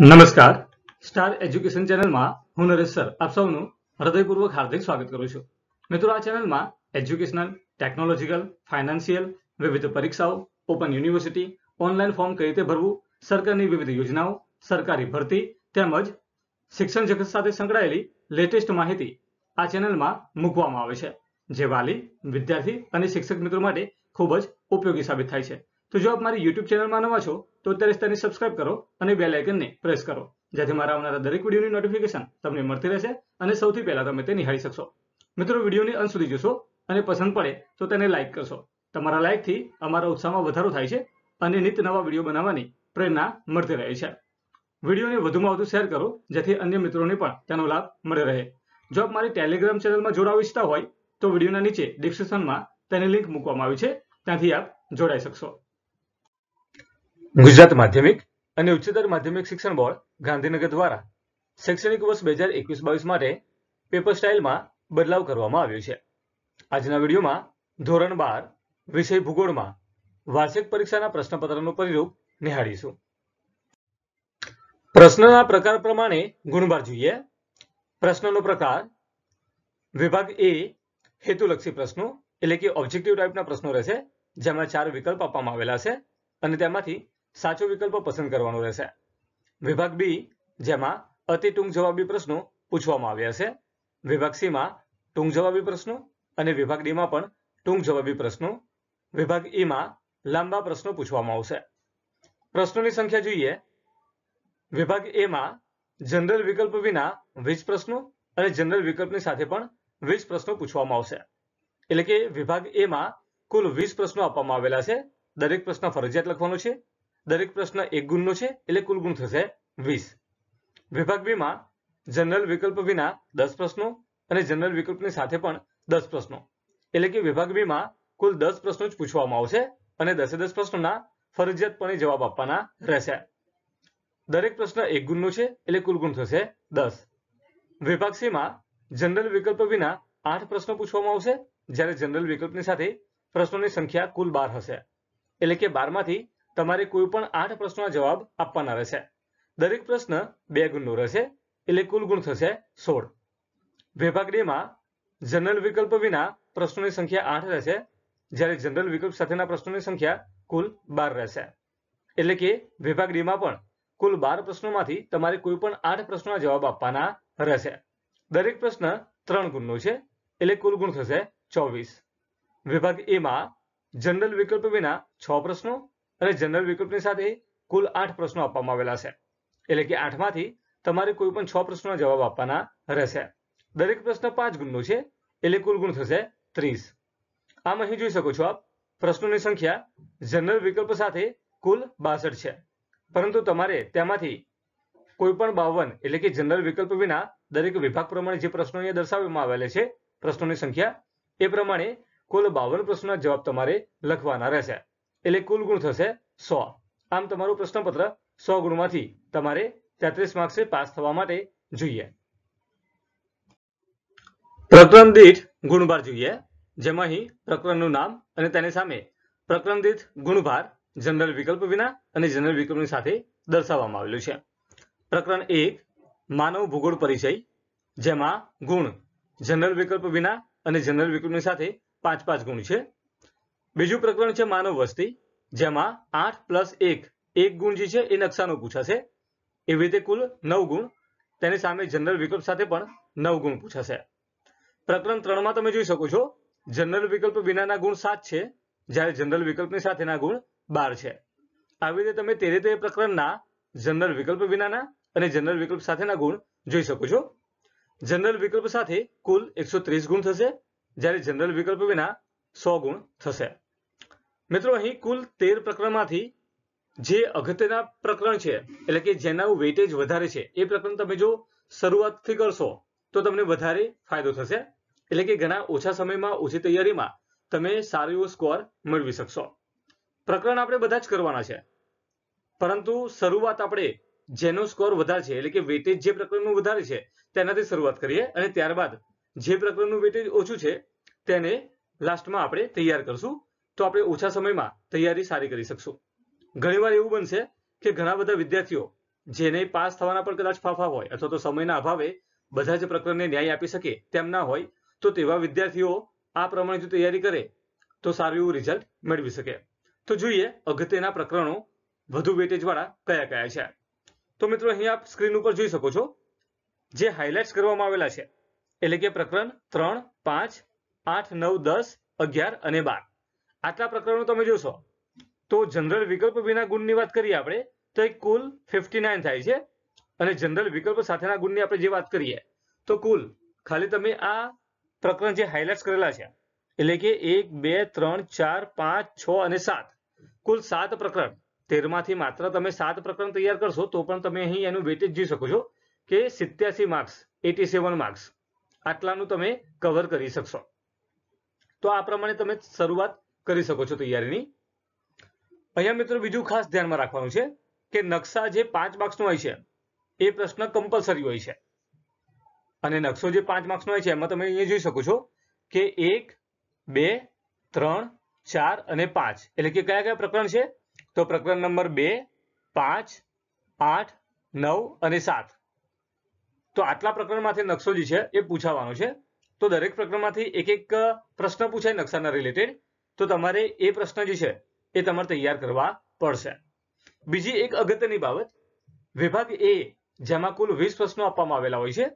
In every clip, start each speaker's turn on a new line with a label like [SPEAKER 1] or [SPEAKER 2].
[SPEAKER 1] નમસ્કાર star education ચેનલમાં હું નરેશ સર આપ સૌનું હૃદયપૂર્વક હાર્દિક સ્વાગત કરું છું મિત્રો આ ચેનલમાં એજ્યુકેશનલ ટેકનોલોજીકલ ફાઇનાન્શિયલ વિવિધ પરીક્ષાઓ ઓપન યુનિવર્સિટી ઓનલાઈન ફોર્મ કઈ રીતે ભરવું સરકારની વિવિધ યોજનાઓ સરકારી ભરતી તેમજ શિક્ષણ જગત સાથે સંકળાયેલી લેટેસ્ટ માહિતી આ ચેનલમાં મૂકવામાં આવે છે જે વાલી વિદ્યાર્થી અને શિક્ષક મિત્રો માટે ખૂબ જ ઉપયોગી સાબિત થાય છે તો જો આપ મારી યુટ્યુબ ચેનલમાં નવા છો તો અત્યારે જ તેને સબસ્ક્રાઇબ કરો અને બે લાઇકનને પ્રેસ કરો જેથી મારા આવનારા દરેક વિડીયોની નોટિફિકેશન તમને મળતી રહેશે અને સૌથી પહેલાં તમે તે નિહાળી શકશો મિત્રો વિડીયોની અંત સુધી જોશો અને પસંદ પડે તો તેને લાઇક કરશો તમારા લાઇકથી અમારા ઉત્સાહમાં વધારો થાય છે અને નિત નવા વિડીયો બનાવવાની પ્રેરણા મળતી રહે છે વિડીયોને વધુમાં વધુ શેર કરો જેથી અન્ય મિત્રોને પણ તેનો લાભ મળી રહે જો આપ મારી ટેલિગ્રામ ચેનલમાં જોડાવા ઈચ્છતા હોય તો વિડીયોના નીચે ડિસ્ક્રિપ્શનમાં તેની લિંક મૂકવામાં આવી છે ત્યાંથી આપ જોડાઈ શકશો ગુજરાત માધ્યમિક અને ઉચ્ચતર માધ્યમિક શિક્ષણ બોર્ડ ગાંધીનગર દ્વારા શૈક્ષણિક વર્ષ બે હજાર એકવીસ બાવીસ માટે પેપર સ્ટાઇલમાં બદલાવ કરવામાં આવ્યો છે આજના વિડીયોમાં ધોરણ બાર વિષય ભૂગોળમાં વાર્ષિક પરીક્ષાના પ્રશ્નપત્રનું પરિરૂપ નિહાળીશું પ્રશ્નના પ્રકાર પ્રમાણે ગુણભાર જોઈએ પ્રશ્નનો પ્રકાર વિભાગ એ હેતુલક્ષી પ્રશ્નો એટલે કે ઓબ્જેક્ટિવ ટાઈપના પ્રશ્નો રહેશે જેમાં ચાર વિકલ્પ આપવામાં આવેલા છે અને તેમાંથી સાચો વિકલ્પ પસંદ કરવાનો રહેશે વિભાગ બી જેમાં અતિ ટૂંક જવાબી પ્રશ્નો પૂછવામાં આવ્યા છે વિભાગ સીમાં ટૂંક જવાબી પ્રશ્નો અને વિભાગ ડીમાં પણ ટૂંક જવાબી પ્રશ્નો વિભાગ ઈમાં e લાંબા પ્રશ્નો પૂછવામાં આવશે પ્રશ્નોની સંખ્યા જોઈએ વિભાગ એમાં જનરલ વિકલ્પ વિના વીસ પ્રશ્નો અને જનરલ વિકલ્પની સાથે પણ વીસ પ્રશ્નો પૂછવામાં આવશે એટલે કે વિભાગ એમાં કુલ વીસ પ્રશ્નો આપવામાં આવેલા છે દરેક પ્રશ્ન ફરજિયાત લખવાનો છે દરેક પ્રશ્ન એક ગુણનો છે એટલે કુલ ગુણ થશે વીસ વિભાગ બીમાં જનરલ વિકલ્પ વિના દસ પ્રશ્નો અને જનરલ વિકલ્પની સાથે પણ દસ પ્રશ્નો એટલે કે વિભાગ બીમાં કુલ દસ પ્રશ્નો જ પૂછવામાં આવશે અને દસે દસ પ્રશ્નોના ફરજિયાતપણે જવાબ આપવાના રહેશે દરેક પ્રશ્ન એક ગુણનો છે એટલે કુલ ગુણ થશે દસ વિભાગ સીમાં જનરલ વિકલ્પ વિના આઠ પ્રશ્નો પૂછવામાં આવશે જ્યારે જનરલ વિકલ્પની સાથે પ્રશ્નોની સંખ્યા કુલ બાર હશે એટલે કે બારમાંથી તમારે કોઈ પણ આઠ પ્રશ્નોના જવાબ આપવાના રહેશે દરેક પ્રશ્ન બે ગુણનો રહેશે એટલે કુલ ગુણ થશે સોળ વિભાગ ડેમાં જનરલ વિકલ્પ વિના પ્રશ્નોની સંખ્યા આઠ રહેશે જ્યારે જનરલ વિકલ્પ સાથેના પ્રશ્નોની સંખ્યા કુલ બાર રહેશે એટલે કે વિભાગ ડીમાં પણ કુલ બાર પ્રશ્નોમાંથી તમારે કોઈ પણ આઠ પ્રશ્નોના જવાબ આપવાના રહેશે દરેક પ્રશ્ન ત્રણ ગુણનો છે એટલે કુલ ગુણ થશે ચોવીસ વિભાગ એમાં જનરલ વિકલ્પ વિના છ પ્રશ્નો અને જનરલ વિકલ્પની સાથે કુલ આઠ પ્રશ્નો આપવામાં આવેલા છે એટલે કે આઠમાંથી તમારે કોઈ પણ છ પ્રશ્નોના જવાબ આપવાના રહેશે દરેક પ્રશ્ન પાંચ ગુણનો છે એટલે કુલ ગુણ થશે ત્રીસ આમ અહીં જોઈ શકો છો આપ પ્રશ્નોની સંખ્યા જનરલ વિકલ્પ સાથે કુલ બાસઠ છે પરંતુ તમારે તેમાંથી કોઈ પણ બાવન એટલે કે જનરલ વિકલ્પ વિના દરેક વિભાગ પ્રમાણે જે પ્રશ્નો અહીંયા દર્શાવવામાં આવેલા છે પ્રશ્નોની સંખ્યા એ પ્રમાણે કુલ બાવન પ્રશ્નોના જવાબ તમારે લખવાના રહેશે એટલે કુલ ગુણ થશે સો આમ તમારું પ્રશ્નપત્ર સો ગુણમાંથી તમારે તેત્રીસ માર્ક્સે પાસ થવા માટે જોઈએ પ્રકરણ દીઠ ગુણભાર જોઈએ જેમાં અહીં પ્રકરણનું નામ અને તેની સામે પ્રકરણ દીઠ ગુણભાર જનરલ વિકલ્પ વિના અને જનરલ વિકલ્પની સાથે દર્શાવવામાં આવેલું છે પ્રકરણ એક માનવ ભૂગોળ પરિચય જેમાં ગુણ જનરલ વિકલ્પ વિના અને જનરલ વિકલ્પની સાથે પાંચ પાંચ ગુણ છે બીજું પ્રકરણ છે માનવ વસ્તી જેમાં આઠ પ્લસ એક એક ગુણ જે છે એ નકશાનો પૂછાશે એવી રીતે કુલ નવ ગુણ તેની સામે જનરલ વિકલ્પ સાથે પણ નવ ગુણ પૂછાશે પ્રકરણ ત્રણમાં તમે જોઈ શકો છો જનરલ વિકલ્પ વિનાના ગુણ સાત છે જ્યારે જનરલ વિકલ્પની સાથેના ગુણ બાર છે આવી રીતે તમે તેરે તેર પ્રકરણના જનરલ વિકલ્પ વિનાના અને જનરલ વિકલ્પ સાથેના ગુણ જોઈ શકો છો જનરલ વિકલ્પ સાથે કુલ એકસો ગુણ થશે જ્યારે જનરલ વિકલ્પ વિના સો ગુણ થશે મિત્રો અહીં કુલ તેર પ્રકરણમાંથી જે અગત્યના પ્રકરણ છે એટલે કે જેના વેટેજ વધારે છે એ પ્રકરણ તમે જો શરૂઆતથી કરશો તો તમને વધારે ફાયદો થશે એટલે કે ઘણા ઓછા સમયમાં ઓછી તૈયારીમાં તમે સારો એવો સ્કોર મેળવી શકશો પ્રકરણ આપણે બધા જ કરવાના છે પરંતુ શરૂઆત આપણે જેનો સ્કોર વધારે છે એટલે કે વેટેજ જે પ્રકરણનું વધારે છે તેનાથી શરૂઆત કરીએ અને ત્યારબાદ જે પ્રકરણનું વેટેજ ઓછું છે તેને લાસ્ટમાં આપણે તૈયાર કરશું તો આપણે ઓછા સમયમાં તૈયારી સારી કરી શકશું ઘણીવાર એવું બનશે કે ઘણા બધા વિદ્યાર્થીઓ જેને પાસ થવાના પણ કદાચ ફાફા હોય અથવા તો સમયના અભાવે બધા જ પ્રકરણને ન્યાય આપી શકે તેમ ના હોય તો તેવા વિદ્યાર્થીઓ આ પ્રમાણે જો તૈયારી કરે તો સારું એવું રિઝલ્ટ મેળવી શકે તો જોઈએ અગત્યના પ્રકરણો વધુ વેટેજવાળા કયા કયા છે તો મિત્રો અહીંયા આપ સ્ક્રીન ઉપર જોઈ શકો છો જે હાઇલાઇટ્સ કરવામાં આવેલા છે એટલે કે પ્રકરણ ત્રણ પાંચ આઠ નવ દસ અગિયાર અને બાર આટલા પ્રકરણો તમે જોશો તો જનરલ વિકલ્પ વિના ગુણની વાત કરીએ આપણે તો એ કુલ ફિફ્ટી નાઇન થાય છે અને જનરલ વિકલ્પ સાથેના ગુણની આપણે જે વાત કરીએ તો કુલ ખાલી તમે આ પ્રકરણ જે હાઇલાઇટ્સ કરેલા છે એટલે કે એક બે ત્રણ ચાર પાંચ છ અને સાત કુલ સાત પ્રકરણ તેરમાંથી માત્ર તમે સાત પ્રકરણ તૈયાર કરશો તો પણ તમે અહીં એનું વેટેજ જોઈ શકો છો કે સિત્યાસી માર્ક્સ એટી સેવન માર્ક્સ આટલાનું તમે કવર કરી શકશો તો આ પ્રમાણે તમે શરૂઆત કરી શકો છો તૈયારીની અહીંયા મિત્રો બીજું ખાસ ધ્યાનમાં રાખવાનું છે કે નકશા જે પાંચ માર્ક્સનો હોય છે એ પ્રશ્ન કમ્પલસરી હોય છે અને નકશો જે પાંચ માર્ક્સનો હોય છે એમાં તમે અહીંયા જોઈ શકો છો કે એક બે ત્રણ ચાર અને પાંચ એટલે કે કયા કયા પ્રકરણ છે તો પ્રકરણ નંબર બે પાંચ આઠ નવ અને સાત તો આટલા પ્રકરણમાંથી નકશો જે છે એ પૂછાવાનો છે તો દરેક પ્રકરણમાંથી એક એક પ્રશ્ન પૂછાય નકશાના રિલેટેડ તો તમારે એ પ્રશ્ન જે છે એ તમારે તૈયાર કરવા પડશે બીજી એક અગત્યની બાબત વિભાગ એ જેમાં કુલ વીસ પ્રશ્નો આપવામાં આવેલા હોય છે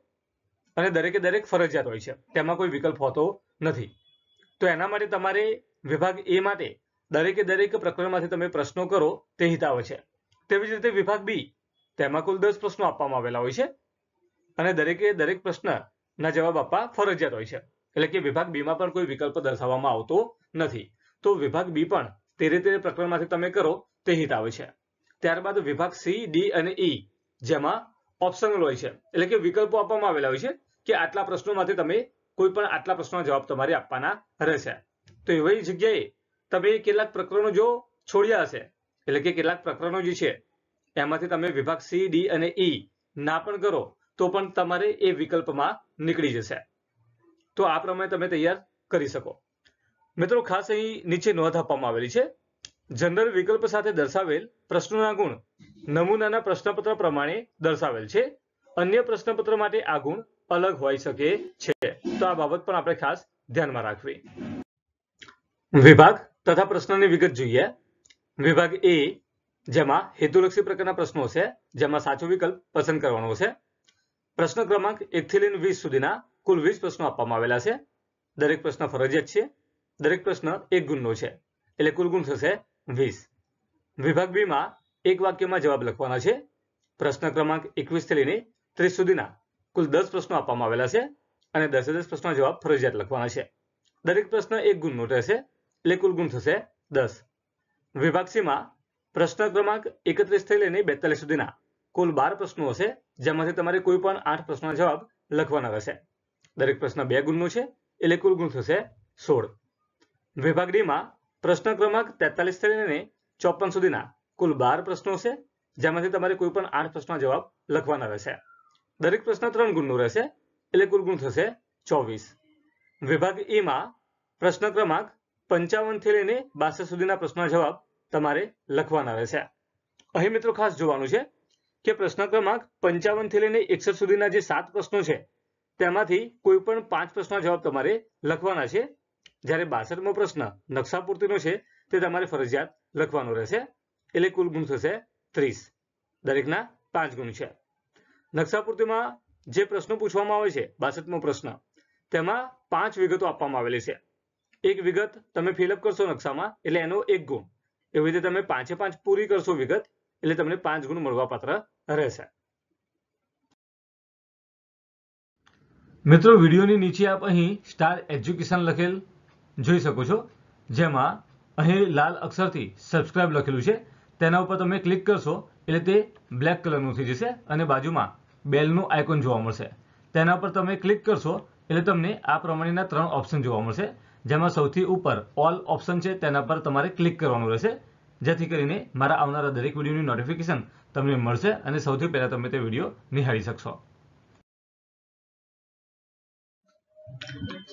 [SPEAKER 1] અને દરેકે દરેક ફરજિયાત હોય છે તેમાં કોઈ વિકલ્પ હોતો નથી તો એના માટે તમારે વિભાગ એ માટે દરેકે દરેક પ્રકરણમાંથી તમે પ્રશ્નો કરો તે હિતાવ છે તેવી જ રીતે વિભાગ બી તેમાં કુલ દસ પ્રશ્નો આપવામાં આવેલા હોય છે અને દરેકે દરેક પ્રશ્નના જવાબ આપવા ફરજિયાત હોય છે એટલે કે વિભાગ બીમાં પણ કોઈ વિકલ્પ દર્શાવવામાં આવતો નથી તો વિભાગ બી પણ તેરે તેરે પ્રકરણમાંથી તમે કરો તે હિત આવે છે ત્યારબાદ વિભાગ સી ડી અને ઈ જેમાં ઓપ્શનલ હોય છે એટલે કે વિકલ્પો આપવામાં આવેલા હોય છે કે આટલા પ્રશ્નોમાંથી તમે કોઈ પણ આટલા પ્રશ્નો જવાબ તમારે આપવાના રહેશે તો એવી જગ્યાએ તમે કેટલાક પ્રકરણો જો છોડ્યા હશે એટલે કે કેટલાક પ્રકરણો જે છે એમાંથી તમે વિભાગ સી ડી અને ઈ ના પણ કરો તો પણ તમારે એ વિકલ્પમાં નીકળી જશે તો આ પ્રમાણે તમે તૈયાર કરી શકો મિત્રો ખાસ અહીં નીચે નોંધ આપવામાં આવેલી છે જનરલ વિકલ્પ સાથે દર્શાવેલ પ્રશ્નોના ગુણ નમૂનાના પ્રશ્નપત્ર પ્રમાણે દર્શાવેલ છે અન્ય પ્રશ્નપત્ર માટે આ ગુણ અલગ હોઈ શકે છે તો આ બાબત પણ આપણે ખાસ ધ્યાનમાં રાખવી વિભાગ તથા પ્રશ્નની વિગત જોઈએ વિભાગ એ જેમાં હેતુલક્ષી પ્રકારના પ્રશ્નો છે જેમાં સાચો વિકલ્પ પસંદ કરવાનો છે પ્રશ્ન ક્રમાંક એકથી લઈને વીસ સુધીના કુલ વીસ પ્રશ્નો આપવામાં આવેલા છે દરેક પ્રશ્ન ફરજિયાત છે દરેક પ્રશ્ન એક ગુણનો છે એટલે કુલ ગુણ થશે વીસ વિભાગ બીમાં એક વાક્યમાં જવાબ લખવાના છે પ્રશ્ન ક્રમાંક એકવીસથી લઈને ત્રીસ સુધીના કુલ દસ પ્રશ્નો આપવામાં આવેલા છે અને દસે દસ પ્રશ્નો જવાબ ફરજિયાત લખવાના છે દરેક પ્રશ્ન એક ગુણનો રહેશે એટલે કુલ ગુણ થશે દસ વિભાગ સીમાં પ્રશ્ન ક્રમાંક એકત્રીસથી લઈને બેતાલીસ સુધીના કુલ બાર પ્રશ્નો હશે જેમાંથી તમારે કોઈ પણ આઠ પ્રશ્નો જવાબ લખવાના રહેશે દરેક પ્રશ્ન બે ગુણનો છે એટલે કુલ ગુણ થશે સોળ વિભાગ ડીમાં પ્રશ્ન ક્રમાંક તેતાલીસ થી લઈને ચોપન સુધીના કુલ બાર પ્રશ્નો છે જેમાંથી તમારે કોઈ પણ આઠ પ્રશ્નો જવાબ લખવાના રહેશે દરેક પ્રશ્ન ત્રણ ગુણનો રહેશે એટલે કુલ ગુણ થશે ચોવીસ વિભાગ ઈમાં પ્રશ્ન ક્રમાંક પંચાવન થી લઈને બાસઠ સુધીના પ્રશ્નો જવાબ તમારે લખવાના રહેશે અહીં મિત્રો ખાસ જોવાનું છે કે પ્રશ્ન ક્રમાંક પંચાવન થી લઈને એકસઠ સુધીના જે સાત પ્રશ્નો છે તેમાંથી કોઈ પણ પાંચ પ્રશ્નો જવાબ તમારે લખવાના છે જ્યારે બાસઠમો પ્રશ્ન નકશા પૂરતીનો છે તે તમારે ફરજિયાત લખવાનો રહેશે એટલે કુલ ગુણ થશે ત્રીસ દરેકના પાંચ ગુણ છે નકશા પૂર્તિમાં જે પ્રશ્નો પૂછવામાં આવે છે બાસઠમો પ્રશ્ન તેમાં પાંચ વિગતો આપવામાં આવેલી છે એક વિગત તમે ફિલઅપ કરશો નકશામાં એટલે એનો એક ગુણ એવી રીતે તમે પાંચે પાંચ પૂરી કરશો વિગત એટલે તમને પાંચ ગુણ મળવાપાત્ર રહેશે મિત્રો વિડીયોની નીચે આપ અહીં સ્ટાર એજ્યુકેશન લખેલ જોઈ શકો છો જેમાં અહીં લાલ અક્ષરથી સબસ્ક્રાઇબ લખેલું છે તેના ઉપર તમે ક્લિક કરશો એટલે તે બ્લેક કલરનું થઈ જશે અને બાજુમાં બેલનું આઇકોન જોવા મળશે તેના ઉપર તમે ક્લિક કરશો એટલે તમને આ પ્રમાણેના ત્રણ ઓપ્શન જોવા મળશે જેમાં સૌથી ઉપર ઓલ ઓપ્શન છે તેના પર તમારે ક્લિક કરવાનું રહેશે જેથી કરીને મારા આવનારા દરેક વિડીયોની નોટિફિકેશન તમને મળશે અને સૌથી પહેલાં તમે તે વિડીયો નિહાળી શકશો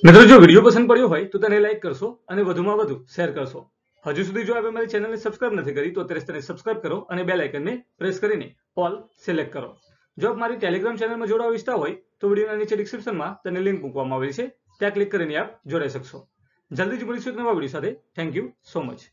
[SPEAKER 1] મિત્રો જો વિડીયો પસંદ પડ્યો હોય તો તેને લાઈક કરશો અને વધુમાં વધુ શેર કરશો હજુ સુધી જો આપણે મારી ચેનલને સબસ્ક્રાઇબ નથી કરી તો અત્યારે તેને સબસ્ક્રાઇબ કરો અને બે લાઇકનને પ્રેસ કરીને ઓલ સિલેક્ટ કરો જો આપ મારી ટેલિગ્રામ ચેનલમાં જોડાવા ઈચ્છતા હોય તો વિડીયોના નીચે ડિસ્ક્રિપ્શનમાં તેને લિંક મૂકવામાં આવેલી છે ત્યાં ક્લિક કરીને આપ જોડાઈ શકશો જલ્દી જ મળીશું એક નવા વિડીયો સાથે થેન્ક યુ સો મચ